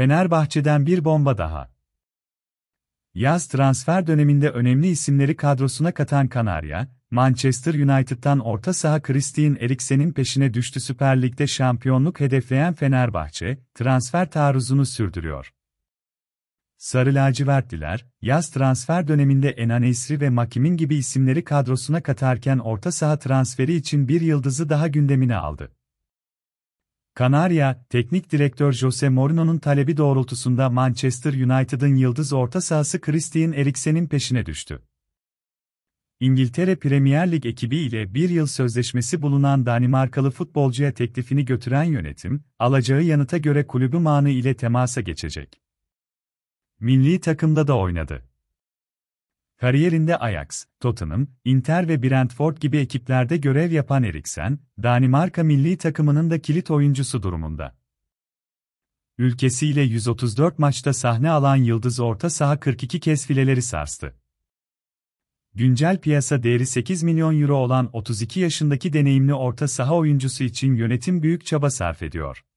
Fenerbahçe'den bir bomba daha. Yaz transfer döneminde önemli isimleri kadrosuna katan Kanarya, Manchester United'tan orta saha Christian Eriksen'in peşine düştü Süper Lig'de şampiyonluk hedefleyen Fenerbahçe, transfer taarruzunu sürdürüyor. Sarı lacivertliler, yaz transfer döneminde Enan Esri ve Makimin gibi isimleri kadrosuna katarken orta saha transferi için bir yıldızı daha gündemine aldı. Kanarya, teknik direktör Jose Mourinho'nun talebi doğrultusunda Manchester United'ın yıldız orta sahası Christian Eriksen'in peşine düştü. İngiltere Premier Lig ekibi ile bir yıl sözleşmesi bulunan Danimarkalı futbolcuya teklifini götüren yönetim, alacağı yanıta göre kulübü Manı ile temasa geçecek. Milli takımda da oynadı. Kariyerinde Ajax, Tottenham, Inter ve Brentford gibi ekiplerde görev yapan Eriksen, Danimarka milli takımının da kilit oyuncusu durumunda. Ülkesiyle 134 maçta sahne alan Yıldız orta saha 42 kez fileleri sarstı. Güncel piyasa değeri 8 milyon euro olan 32 yaşındaki deneyimli orta saha oyuncusu için yönetim büyük çaba sarf ediyor.